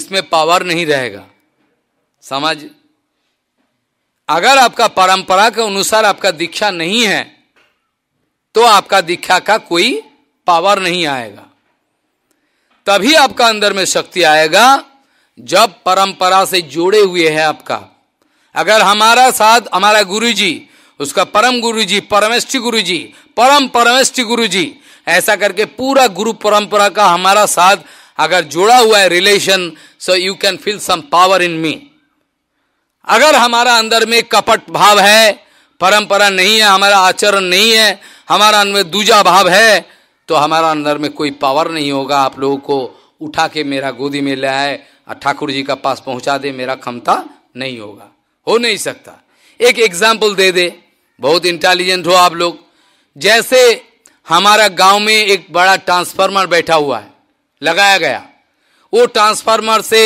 इसमें पावर नहीं रहेगा समझ अगर आपका परंपरा के अनुसार आपका दीक्षा नहीं है तो आपका दीक्षा का कोई पावर नहीं आएगा तभी आपका अंदर में शक्ति आएगा जब परंपरा से जोड़े हुए है आपका अगर हमारा साथ हमारा गुरु जी उसका परम गुरु जी परमेष्टि गुरु जी परम परमेष्टि गुरु जी ऐसा करके पूरा गुरु परंपरा का हमारा साथ अगर जुड़ा हुआ है relation so you can feel some power in me अगर हमारा अंदर में कपट भाव है परंपरा नहीं है हमारा आचरण नहीं है हमारा अंदर में दूजा भाव है तो हमारा अंदर में कोई पावर नहीं होगा आप लोगों को उठा के मेरा गोदी में ले आए और ठाकुर जी का पास पहुंचा दे मेरा क्षमता नहीं होगा हो नहीं सकता एक एग्जाम्पल दे दे बहुत इंटेलिजेंट हो आप लोग जैसे हमारा गांव में एक बड़ा ट्रांसफार्मर बैठा हुआ है लगाया गया वो ट्रांसफार्मर से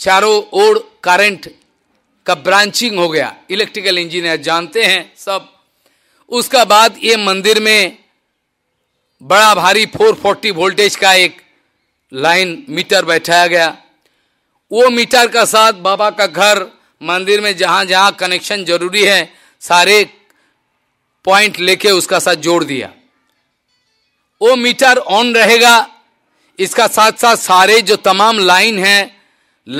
चारों ओर करंट का ब्रांचिंग हो गया इलेक्ट्रिकल इंजीनियर जानते हैं सब उसका बाद ये मंदिर में बड़ा भारी 440 वोल्टेज का एक लाइन मीटर बैठाया गया वो मीटर का साथ बाबा का घर मंदिर में जहां जहां कनेक्शन जरूरी है सारे पॉइंट लेके उसका साथ जोड़ दिया वो मीटर ऑन रहेगा इसका साथ साथ सारे जो तमाम लाइन है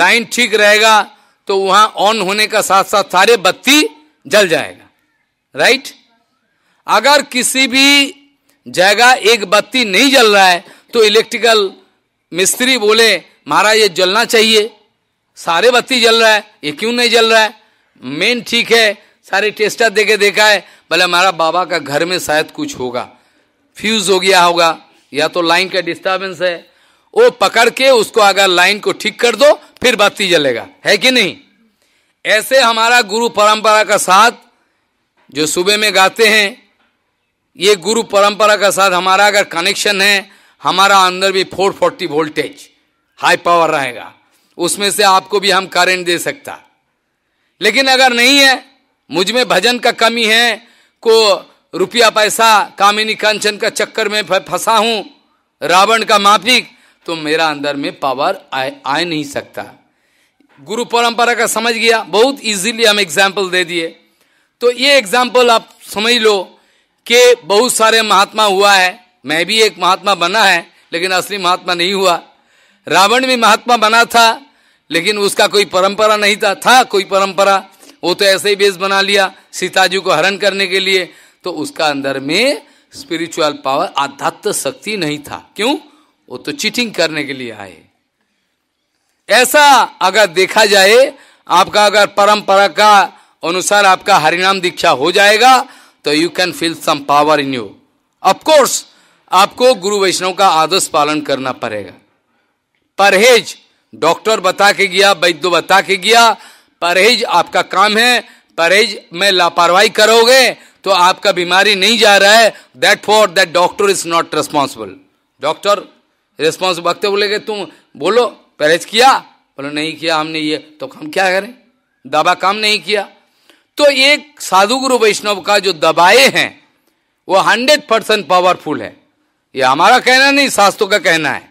लाइन ठीक रहेगा तो वहां ऑन होने का साथ साथ सारे बत्ती जल जाएगा राइट अगर किसी भी जगह एक बत्ती नहीं जल रहा है तो इलेक्ट्रिकल मिस्त्री बोले महाराज ये जलना चाहिए सारे बत्ती जल रहा है ये क्यों नहीं जल रहा है मेन ठीक है सारे टेस्टर देके देखा है भले हमारा बाबा का घर में शायद कुछ होगा फ्यूज हो गया होगा या तो लाइन का डिस्टर्बेंस है वो पकड़ के उसको अगर लाइन को ठीक कर दो फिर बत्ती जलेगा है कि नहीं ऐसे हमारा गुरु परंपरा का साथ जो सुबह में गाते हैं ये गुरु परंपरा का साथ हमारा अगर कनेक्शन है हमारा अंदर भी 440 वोल्टेज हाई पावर रहेगा उसमें से आपको भी हम करंट दे सकता लेकिन अगर नहीं है मुझ में भजन का कमी है को रुपया पैसा कामिनी कंचन का चक्कर में फंसा हूं रावण का माफिक तो मेरा अंदर में पावर आ नहीं सकता गुरु परंपरा का समझ गया बहुत इजीली हम एग्जाम्पल दे दिए तो ये एग्जाम्पल आप समझ लो कि बहुत सारे महात्मा हुआ है मैं भी एक महात्मा बना है लेकिन असली महात्मा नहीं हुआ रावण भी महात्मा बना था लेकिन उसका कोई परंपरा नहीं था था कोई परंपरा वो तो ऐसे ही बेस बना लिया सीताजी को हरण करने के लिए तो उसका अंदर में स्पिरिचुअल पावर आध्यात्म शक्ति नहीं था क्यों वो तो चीटिंग करने के लिए आए ऐसा अगर देखा जाए आपका अगर परंपरा का अनुसार आपका हरिनाम दीक्षा हो जाएगा तो you can feel some power in you of course आपको गुरु वैष्णव का आदर्श पालन करना पड़ेगा परहेज डॉक्टर बता के गया वैद्य बता के गया परहेज आपका काम है परहेज में लापरवाही करोगे तो आपका बीमारी नहीं जा रहा है that for that doctor is not responsible doctor response वक्त बोलेगे तुम बोलो परहेज किया बोलो नहीं किया हमने ये तो हम क्या करें दवा काम नहीं किया तो एक साधु गुरु वैष्णव का जो दबाए हैं वो हंड्रेड परसेंट पावरफुल है ये हमारा कहना नहीं शास्त्रों का कहना है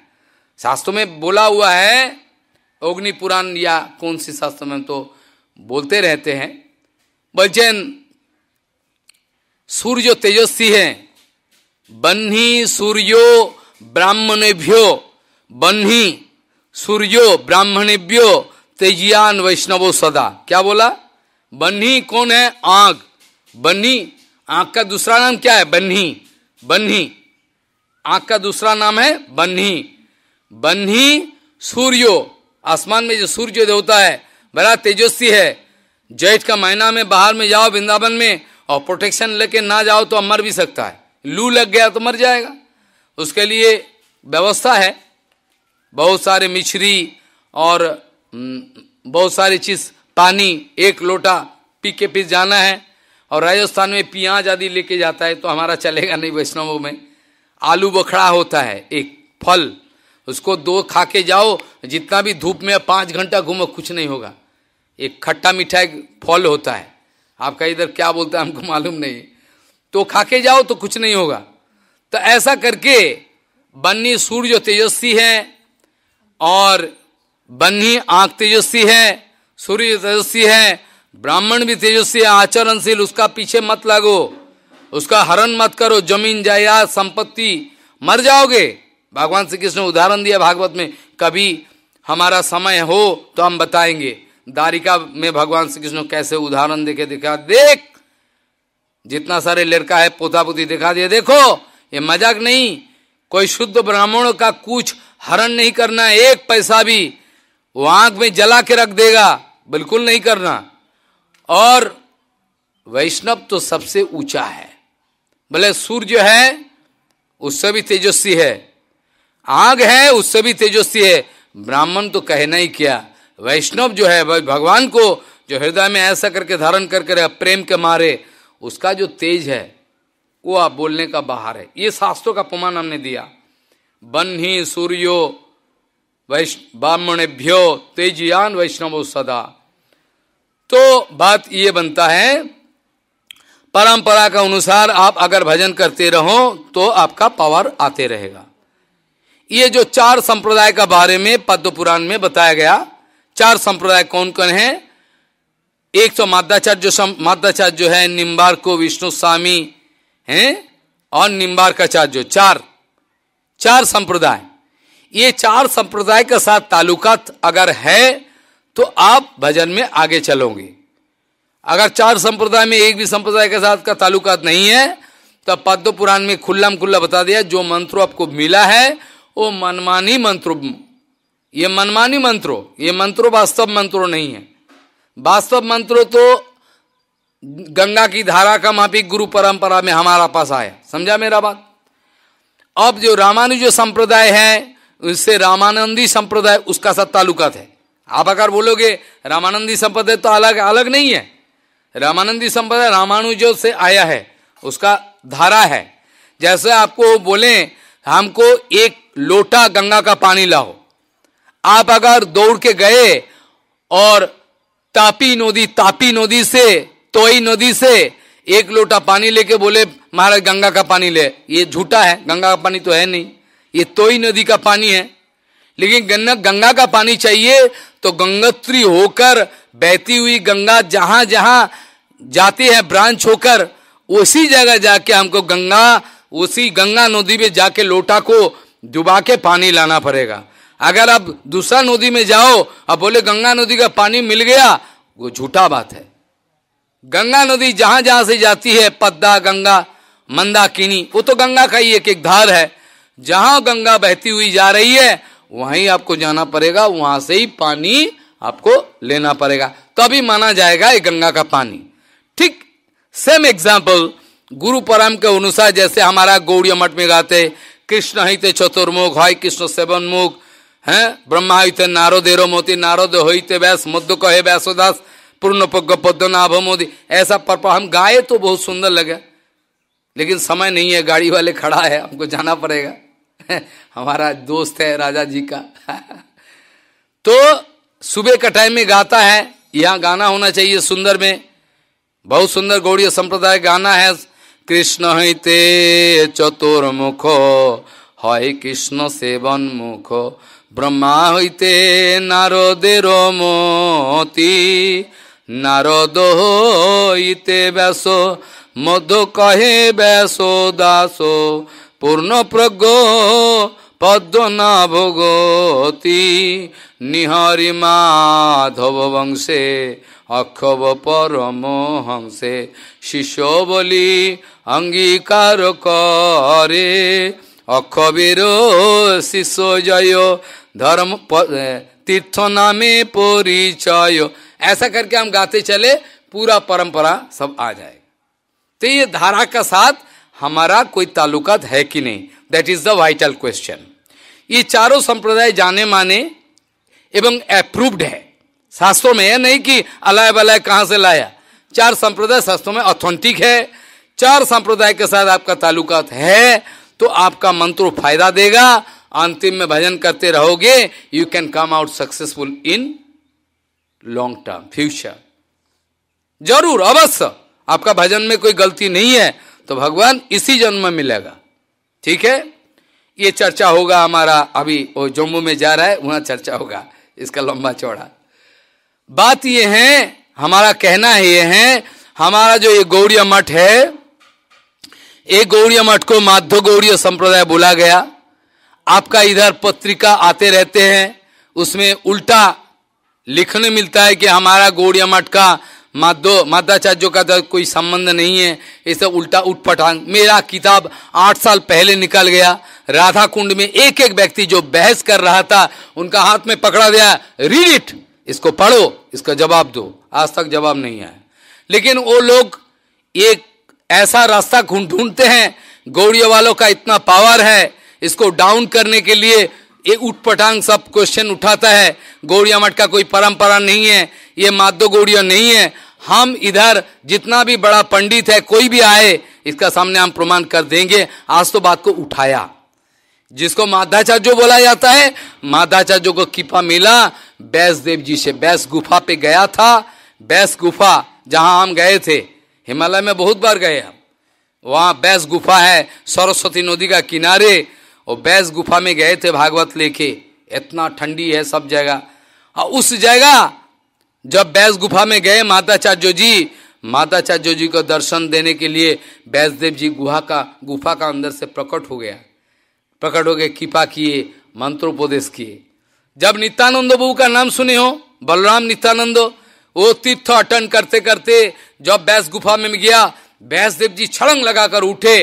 शास्त्रों में बोला हुआ है अग्नि पुराण या कौन सी शास्त्र में तो बोलते रहते हैं बजैन सूर्य तेजस्वी है बन्ही सूर्यो ब्राह्मणेभ्यो बन्ही सूर्यो ब्राह्मणेभ्यो तेजियान वैष्णवो सदा क्या बोला बन्ही कौन है आग बन्ही आग का दूसरा नाम क्या है बन्ही बन्ही आग का दूसरा नाम है बन्ही बन्ही सूर्यो आसमान में जो सूर्योदय होता है बड़ा तेजस्वी है जैठ का महीना में बाहर में जाओ वृंदावन में और प्रोटेक्शन लेके ना जाओ तो मर भी सकता है लू लग गया तो मर जाएगा उसके लिए व्यवस्था है बहुत सारे मिश्री और हम्म, बहुत सारी चीज पानी एक लोटा पी के पीस जाना है और राजस्थान में पियाज आदि लेके जाता है तो हमारा चलेगा नहीं वैष्णव में आलू बखड़ा होता है एक फल उसको दो खा के जाओ जितना भी धूप में पांच घंटा घूमो कुछ नहीं होगा एक खट्टा मीठा एक फल होता है आपका इधर क्या बोलता है हमको मालूम नहीं तो खा के जाओ तो कुछ नहीं होगा तो ऐसा करके बन्नी सूर्य तेजस्वी है और बन्ही आंख तेजस्वी है सूर्य तेजस्वी है ब्राह्मण भी तेजस्वी है आचरणशील उसका पीछे मत लागो उसका हरण मत करो जमीन जायदाद संपत्ति मर जाओगे भगवान श्री कृष्ण उदाहरण दिया भागवत में कभी हमारा समय हो तो हम बताएंगे दारिका में भगवान श्री कृष्ण कैसे उदाहरण देखे दिखा देख जितना सारे लड़का है पोता पोती दिखा दिए देखो ये मजाक नहीं कोई शुद्ध ब्राह्मणों का कुछ हरण नहीं करना एक पैसा भी वो आंख में जला के रख देगा बिल्कुल नहीं करना और वैष्णव तो सबसे ऊंचा है भले सूर्य है उससे भी तेजस्वी है आग है उससे भी तेजस्वी है ब्राह्मण तो कहना ही क्या वैष्णव जो है भगवान को जो हृदय में ऐसा करके धारण करके प्रेम के मारे उसका जो तेज है वो आप बोलने का बाहर है ये शास्त्रों का प्रमाण हमने दिया बन्ही सूर्यो वैष भ्यो तेजयान वैष्णव सदा तो बात ये बनता है परंपरा के अनुसार आप अगर भजन करते रहो तो आपका पावर आते रहेगा ये जो चार संप्रदाय का बारे में पद्म पुराण में बताया गया चार संप्रदाय कौन कौन है एक तो मादाचार्य मादाचार्य है निम्बार को विष्णु स्वामी है और निम्बार का चार्य चार चार संप्रदाय ये चार संप्रदाय के साथ ताल्लुकात अगर है तो आप भजन में आगे चलोगे अगर चार संप्रदाय में एक भी संप्रदाय के साथ का ताल्लुकात नहीं है तो पद्म पुराण में खुल्ला खुल्ला बता दिया जो मंत्र आपको मिला है वो मनमानी मंत्र ये मनमानी मंत्रो ये मंत्रो वास्तव मंत्रो नहीं है वास्तव मंत्रो तो गंगा की धारा का मापिक गुरु परंपरा में हमारा पास आया समझा मेरा बात अब जो रामानुज संप्रदाय है उससे रामानंदी संप्रदाय उसका साथ तालुकात है आप अगर बोलोगे रामानंदी संप्रदाय तो अलग अलग नहीं है रामानंदी संप्रदाय रामानुज से आया है उसका धारा है जैसे आपको बोले हमको एक लोटा गंगा का पानी लाओ आप अगर दौड़ के गए और तापी नदी तापी नदी से तोई नदी से एक लोटा पानी लेके बोले महाराज गंगा का पानी ले ये झूठा है गंगा का पानी तो है नहीं ये तोई नदी का पानी है लेकिन गंगा गंगा का पानी चाहिए तो गंगोत्री होकर बहती हुई गंगा जहां जहां जाती है ब्रांच होकर उसी जगह जाके हमको गंगा उसी गंगा नदी में जाके लोटा को डुबा के पानी लाना पड़ेगा अगर आप दूसरा नदी में जाओ अब बोले गंगा नदी का पानी मिल गया वो झूठा बात है गंगा नदी जहां जहां से जाती है पद्दा गंगा मंदाकिनी वो तो गंगा का ही एक एक धार है जहां गंगा बहती हुई जा रही है वहीं आपको जाना पड़ेगा वहां से ही पानी आपको लेना पड़ेगा तभी तो माना जाएगा ये गंगा का पानी ठीक सेम एग्जाम्पल गुरु परम के अनुसार जैसे हमारा गौड़ी मठ में गाते कृष्ण हित चतुर्मुख हाय कृष्ण सेवन मुख है ब्रह्मा हित नारदेरो मोती नारद होते व्यास मुद्द कहे व्यासोदास पूर्ण पग पद्मनाभ मोदी ऐसा पर हम गाए तो बहुत सुंदर लगे लेकिन समय नहीं है गाड़ी वाले खड़ा है हमको जाना पड़ेगा हमारा दोस्त है राजा जी का तो सुबह का टाइम में गाता है यहाँ गाना होना चाहिए सुंदर में बहुत सुंदर गौड़ी संप्रदाय गाना है কৃষ্ণ হইতে চতুর্মুখ হয় কৃষ্ণ সেবন মুখ ব্রহ্মা হইতে নারদের মতি নারদ হইতে ব্যাস মধ্য কহে ব্যাস দাস পূর্ণ প্রজ্ঞ পদ্মনাভগতি নিহরি মাধব বংশে परम हंसे शिष्य বলি अंगीकार करे অক্ষবের शिष्य जय धर्म तीर्थ नामे परिचय ऐसा करके हम गाते चले पूरा परंपरा सब आ जाएगा तो ये धारा का साथ हमारा कोई ताल्लुकात है कि नहीं that is the vital question ये चारों संप्रदाय जाने माने एवं अप्रूव्ड है शास्त्रों में है नहीं कि अलाय बलाय कहाँ से लाया चार संप्रदाय शास्त्रों में ऑथेंटिक है चार संप्रदाय के साथ आपका तालुकात है तो आपका मंत्र फायदा देगा अंतिम में भजन करते रहोगे you can come out successful in long term future जरूर अवश्य आपका भजन में कोई गलती नहीं है तो भगवान इसी जन्म में मिलेगा ठीक है ये चर्चा होगा हमारा अभी वो जम्मू में जा रहा है वहां चर्चा होगा इसका लंबा चौड़ा बात ये है हमारा कहना है यह है हमारा जो ये गौड़िया मठ है ये गौड़िया मठ को माध्य गौड़ीय संप्रदाय बोला गया आपका इधर पत्रिका आते रहते हैं उसमें उल्टा लिखने मिलता है कि हमारा गौड़िया मठ का माधो माधाचार्य का तो कोई संबंध नहीं है इसे उल्टा उठ मेरा किताब आठ साल पहले निकल गया राधा कुंड में एक एक व्यक्ति जो बहस कर रहा था उनका हाथ में पकड़ा गया रीड इट इसको पढ़ो इसका जवाब दो आज तक जवाब नहीं आया लेकिन वो लोग एक ऐसा रास्ता ढूंढते हैं गौड़िया वालों का इतना पावर है इसको डाउन करने के लिए ये उठपटांग सब क्वेश्चन उठाता है गौड़िया मठ का कोई परंपरा नहीं है ये माधो गौड़िया नहीं है हम इधर जितना भी बड़ा पंडित है कोई भी आए इसका सामने हम प्रमाण कर देंगे आज तो बात को उठाया जिसको माधाचार्य बोला जाता है माधाचार्य को कृपा मिला देव जी से बैस गुफा पे गया था बैस गुफा जहां हम गए थे हिमालय में बहुत बार गए हम वहाँ बैस गुफा है सरस्वती नदी का किनारे और बैस गुफा में गए थे भागवत लेके इतना ठंडी है सब जगह और उस जगह जब बैस गुफा में गए माताचार्य जी माताचार्य जी को दर्शन देने के लिए बैसदेव जी गुहा का गुफा का अंदर से प्रकट हो गया प्रकटोगे कृपा किए मंत्रोपदेश किए जब नित्यानंद बहू का नाम सुने हो बलराम नित्यानंद वो तीर्थ अटन करते करते जब बैस गुफा में गया बैसदेव जी छड़ंग लगाकर उठे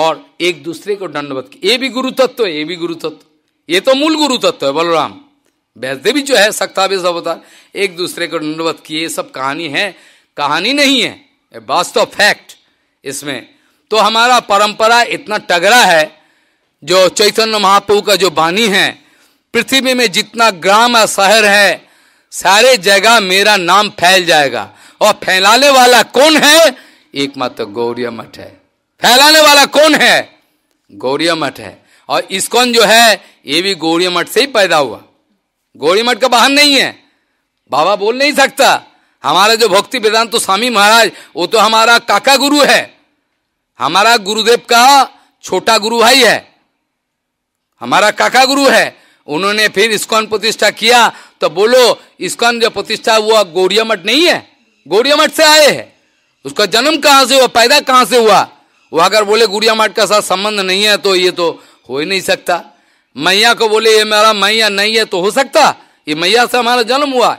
और एक दूसरे को दंडवत ये भी गुरु तत्व ये भी गुरु तत्व ये तो मूल गुरु तत्व है बलराम वैसदेवी जो है सब अवतार एक दूसरे को दंडवत किए सब कहानी है कहानी नहीं है वास्तव फैक्ट इसमें तो हमारा परंपरा इतना टगरा है जो चैतन्य महाप्रभु का जो बानी है पृथ्वी में जितना ग्राम या शहर है सारे जगह मेरा नाम फैल जाएगा और फैलाने वाला कौन है एकमात्र गौरिया मठ है फैलाने वाला कौन है गौरिया मठ है और इसकोन जो है ये भी गौरिया मठ से ही पैदा हुआ गौरी मठ का वाहन नहीं है बाबा बोल नहीं सकता हमारा जो भक्ति वेदांत तो स्वामी महाराज वो तो हमारा काका गुरु है हमारा गुरुदेव का छोटा गुरु भाई है हमारा काका गुरु है उन्होंने फिर इसकॉन प्रतिष्ठा किया तो बोलो इस्कॉन जो प्रतिष्ठा हुआ गौरिया मठ नहीं है गौरिया मठ से आए हैं उसका जन्म कहां से हुआ पैदा कहां से हुआ वो अगर बोले गुड़िया मठ का साथ संबंध नहीं है तो ये तो हो ही नहीं सकता मैया को बोले ये मेरा मैया नहीं है तो हो सकता ये मैया से हमारा जन्म हुआ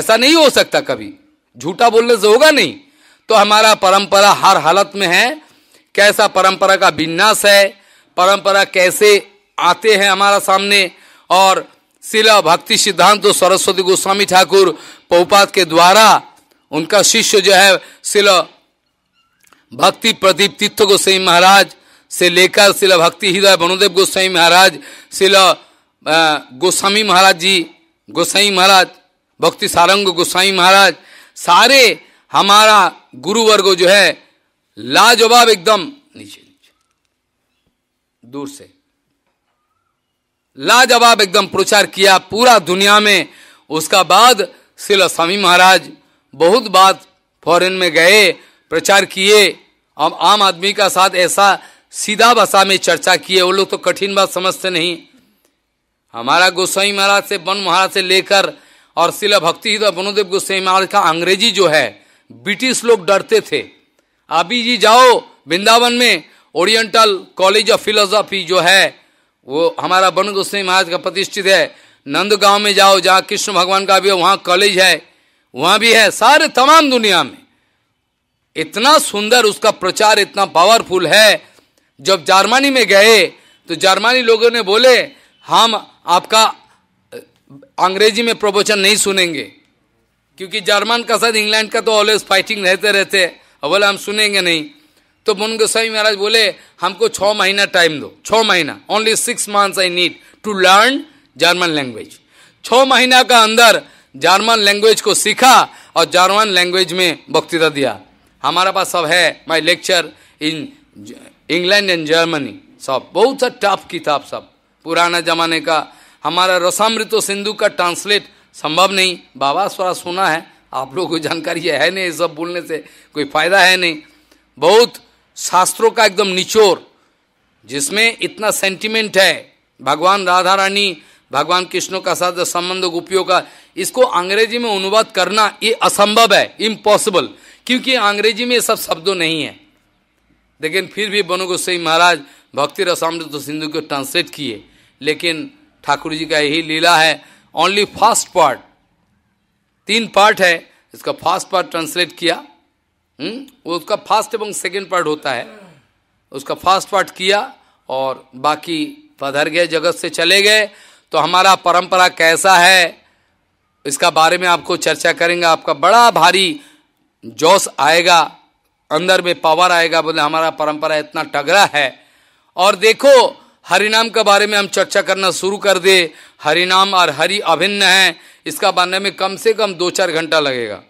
ऐसा नहीं हो सकता कभी झूठा बोलने से होगा नहीं तो हमारा परंपरा हर हालत में है कैसा परंपरा का विन्यास है परंपरा कैसे आते हैं हमारा सामने और शिला भक्ति सिद्धांत तो सरस्वती गोस्वामी ठाकुर पहुपात के द्वारा उनका शिष्य जो है शिला भक्ति प्रदीप तीर्थ गोस्वाई महाराज से लेकर शिला भक्ति हृदय वनुदेव गोस्वामी महाराज शिला गोस्वामी महाराज जी गोसाई महाराज भक्ति सारंग गोसाई महाराज सारे हमारा गुरु वर्ग जो है लाजवाब एकदम नीचे नीचे दूर से लाजवाब एकदम प्रचार किया पूरा दुनिया में उसका बाद शिल स्वामी महाराज बहुत बात फॉरेन में गए प्रचार किए अब आम आदमी का साथ ऐसा सीधा भाषा में चर्चा किए वो लोग तो कठिन बात समझते नहीं हमारा गोस्वामी महाराज से वन महाराज से लेकर और शिला भक्ति तो बनोदेव गोस्वाई महाराज का अंग्रेजी जो है ब्रिटिश लोग डरते थे अभी जी जाओ वृंदावन में ओरिएंटल कॉलेज ऑफ फिलोसॉफी जो है वो हमारा वन गोस्वामी महाराज का प्रतिष्ठित है नंद गांव में जाओ जहाँ कृष्ण भगवान का भी वहाँ कॉलेज है वहाँ भी है सारे तमाम दुनिया में इतना सुंदर उसका प्रचार इतना पावरफुल है जब जर्मनी में गए तो जर्मनी लोगों ने बोले हम आपका अंग्रेजी में प्रवचन नहीं सुनेंगे क्योंकि जर्मन का साथ इंग्लैंड का तो ऑलवेज फाइटिंग रहते रहते बोले हम सुनेंगे नहीं तो मन गोस्वामी महाराज बोले हमको छः महीना टाइम दो छः महीना only six months I need to learn German language छः महीना का अंदर जर्मन लैंग्वेज को सीखा और जर्मन लैंग्वेज में वक्तृता दिया हमारा पास सब है my lecture in England and Germany सब बहुत सा टफ किताब सब पुराना जमाने का हमारा रसामृतो सिंधु का ट्रांसलेट संभव नहीं बाबा स्वरा सुना है आप लोगों को जानकारी है नहीं सब बोलने से कोई फायदा है नहीं बहुत शास्त्रों का एकदम निचोर जिसमें इतना सेंटिमेंट है भगवान राधा रानी भगवान कृष्ण का साथ संबंध गोपियों का इसको अंग्रेजी में अनुवाद करना ये असंभव है इम्पॉसिबल क्योंकि अंग्रेजी में ये सब शब्दों नहीं है लेकिन फिर भी बनो गोसाई महाराज भक्ति रसामृत तो सिंधु को ट्रांसलेट किए लेकिन ठाकुर जी का यही लीला है ओनली फर्स्ट पार्ट तीन पार्ट है इसका फर्स्ट पार्ट ट्रांसलेट किया हम्म? वो उसका फर्स्ट एवं सेकेंड पार्ट होता है उसका फर्स्ट पार्ट किया और बाकी पधर गए जगत से चले गए तो हमारा परंपरा कैसा है इसका बारे में आपको चर्चा करेंगे आपका बड़ा भारी जोश आएगा अंदर में पावर आएगा बोले हमारा परंपरा इतना टगरा है और देखो हरिनाम के बारे में हम चर्चा करना शुरू कर दे हरिनाम और हरि अभिन्न है इसका बनने में कम से कम दो चार घंटा लगेगा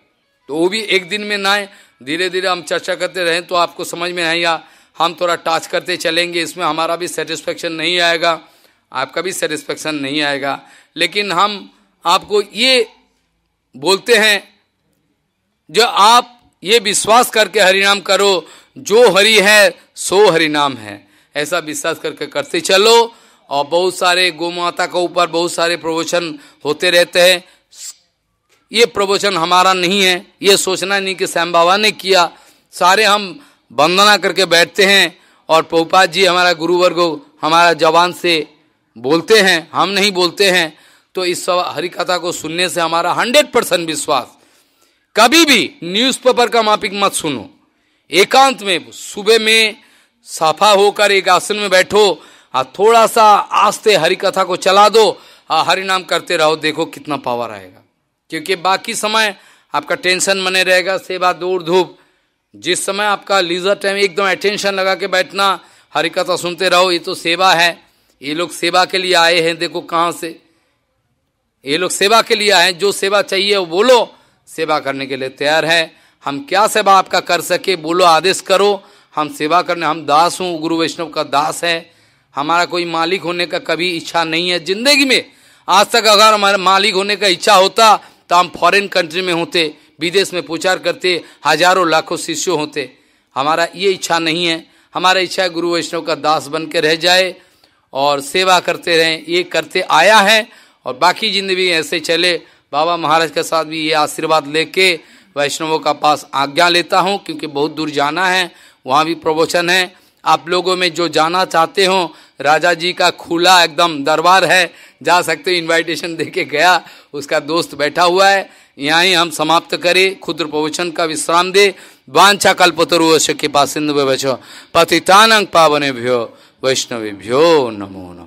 तो वो भी एक दिन में ना धीरे धीरे हम चर्चा करते रहें तो आपको समझ में आएगा हम थोड़ा टाच करते चलेंगे इसमें हमारा भी सेटिस्फेक्शन नहीं आएगा आपका भी सेटिस्फेक्शन नहीं आएगा लेकिन हम आपको ये बोलते हैं जो आप ये विश्वास करके हरिनाम करो जो हरि है सो हरिनाम है ऐसा विश्वास करके करते चलो और बहुत सारे गौ माता के ऊपर बहुत सारे प्रवचन होते रहते हैं ये प्रवचन हमारा नहीं है ये सोचना नहीं कि श्याम बाबा ने किया सारे हम वंदना करके बैठते हैं और प्रभुपाद जी हमारा गुरुवर्ग हमारा जवान से बोलते हैं हम नहीं बोलते हैं तो इस सब कथा को सुनने से हमारा हंड्रेड परसेंट विश्वास कभी भी न्यूज़पेपर का मापिक मत सुनो एकांत में सुबह में साफा होकर एक आसन में बैठो और थोड़ा सा आस्ते कथा को चला दो और नाम करते रहो देखो कितना पावर आएगा क्योंकि बाकी समय आपका टेंशन मने रहेगा सेवा दूर धूप जिस समय आपका लीजर टाइम एकदम अटेंशन लगा के बैठना हरी कथा सुनते रहो ये तो सेवा है ये लोग सेवा के लिए आए हैं देखो कहाँ से ये लोग सेवा के लिए आए हैं जो सेवा चाहिए वो बोलो सेवा करने के लिए तैयार है हम क्या सेवा आपका कर सके बोलो आदेश करो हम सेवा करने हम दास हूँ गुरु वैष्णव का दास है हमारा कोई मालिक होने का कभी इच्छा नहीं है जिंदगी में आज तक अगर हमारे मालिक होने का इच्छा होता तो हम फॉरेन कंट्री में होते विदेश में प्रचार करते हजारों लाखों शिष्य होते हमारा ये इच्छा नहीं है हमारा इच्छा है गुरु वैष्णव का दास बन के रह जाए और सेवा करते रहें ये करते आया है और बाकी जिंदगी ऐसे चले बाबा महाराज के साथ भी ये आशीर्वाद लेके वैष्णवों का पास आज्ञा लेता हूँ क्योंकि बहुत दूर जाना है वहाँ भी प्रवचन है आप लोगों में जो जाना चाहते हो राजा जी का खुला एकदम दरबार है जा सकते इनविटेशन दे के गया उसका दोस्त बैठा हुआ है यहाँ ही हम समाप्त करें खुद्र प्रवचन का विश्राम दे वांछा कल्पतरुश के पास सिंधु पतितानंग वैष्णवी भ्यो नमो नम